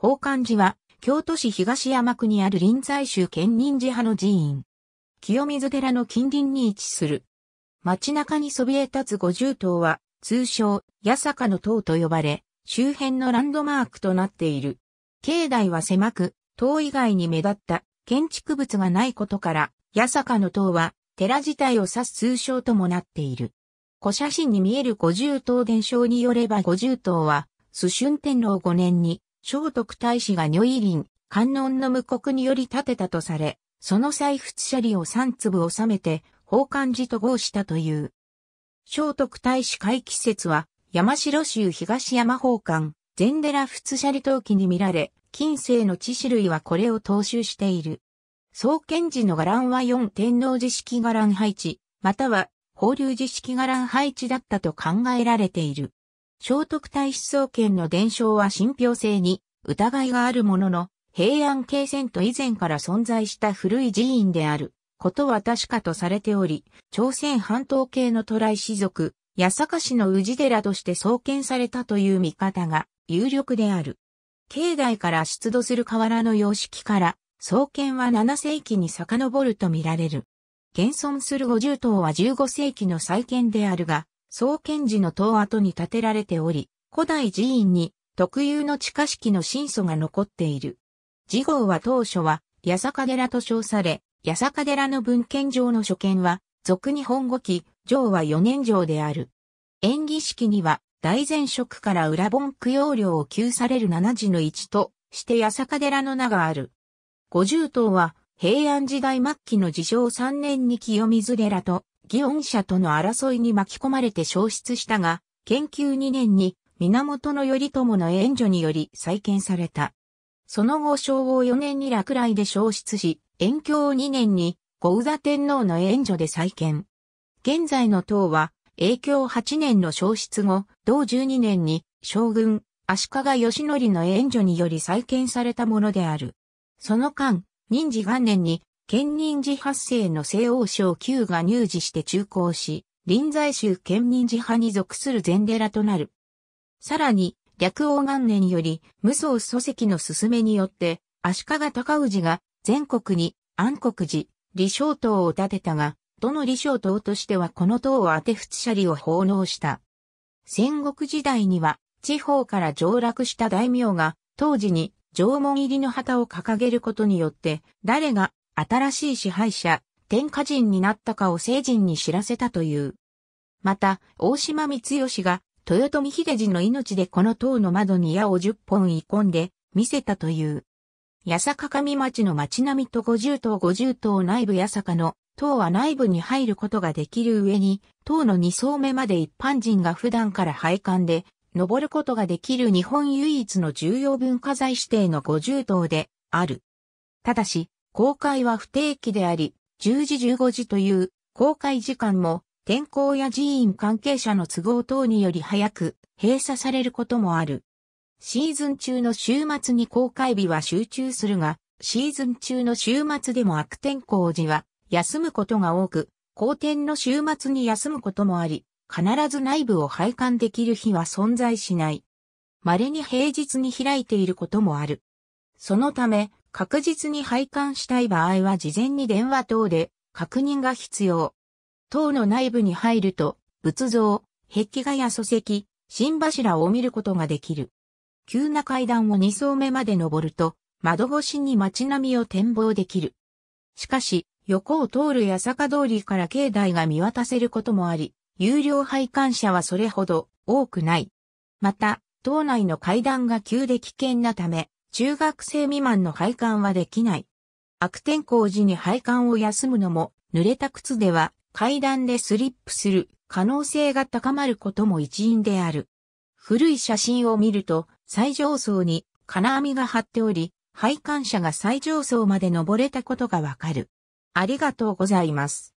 宝冠寺は、京都市東山区にある臨済宗建仁寺派の寺院。清水寺の近隣に位置する。街中にそびえ立つ五重塔は、通称、八坂の塔と呼ばれ、周辺のランドマークとなっている。境内は狭く、塔以外に目立った建築物がないことから、八坂の塔は、寺自体を指す通称ともなっている。古写真に見える五重塔伝承によれば五重塔は、須春天皇五年に聖徳太子が如意林、観音の無国により建てたとされ、その採掘砂里を三粒収めて、宝冠寺と合したという。聖徳太子会季節は、山城州東山宝冠、禅寺仏砂里陶器に見られ、近世の地種類はこれを踏襲している。創建時の伽藍は四天王寺式伽藍配置、または法隆寺式伽藍配置だったと考えられている。聖徳太子総研の伝承は信憑性に疑いがあるものの、平安京遷都以前から存在した古い寺院であることは確かとされており、朝鮮半島系の渡来士族、八坂市の氏寺として創建されたという見方が有力である。境内から出土する河原の様式から、創建は7世紀に遡ると見られる。現存する50棟は15世紀の再建であるが、創建時の塔跡に建てられており、古代寺院に特有の地下式の神祖が残っている。次号は当初は、八坂寺と称され、八坂寺の文献上の所見は、俗に本語記、上は四年上である。演技式には、大前職から裏本供養料を給される七字の一として八坂寺の名がある。五十塔は、平安時代末期の自称三年に清水寺と祇園社との争いに巻き込まれて消失したが、研究2年に源頼朝の援助により再建された。その後昭和4年に落雷で消失し、延享2年に五宇座天皇の援助で再建。現在の塔は、永享8年の消失後、同12年に将軍、足利義則の援助により再建されたものである。その間、民治元年に県任寺発生の西欧省旧が入寺して中興し、臨済宗県任寺派に属する禅寺となる。さらに、略王元年より、無双祖籍の勧めによって、足利尊氏が全国に安国寺、李承塔を建てたが、どの李承塔としてはこの塔を当て仏舎利を奉納した。戦国時代には、地方から上落した大名が、当時に縄文入りの旗を掲げることによって、誰が新しい支配者、天下人になったかを聖人に知らせたという。また、大島光義が、豊臣秀治の命でこの塔の窓に矢を10本射込んで、見せたという。八坂上町の町並みと50塔50塔内部八坂の塔は内部に入ることができる上に、塔の2層目まで一般人が普段から配管で、登ることができる日本唯一の重要文化財指定の50塔で、ある。ただし、公開は不定期であり、10時15時という公開時間も天候や寺院関係者の都合等により早く閉鎖されることもある。シーズン中の週末に公開日は集中するが、シーズン中の週末でも悪天候時は休むことが多く、好天の週末に休むこともあり、必ず内部を拝観できる日は存在しない。稀に平日に開いていることもある。そのため、確実に配管したい場合は事前に電話等で確認が必要。塔の内部に入ると、仏像、壁画や礎石、新柱を見ることができる。急な階段を2層目まで登ると、窓越しに街並みを展望できる。しかし、横を通る八坂通りから境内が見渡せることもあり、有料配管者はそれほど多くない。また、島内の階段が急で危険なため、中学生未満の配管はできない。悪天候時に配管を休むのも、濡れた靴では階段でスリップする可能性が高まることも一因である。古い写真を見ると、最上層に金網が張っており、配管者が最上層まで登れたことがわかる。ありがとうございます。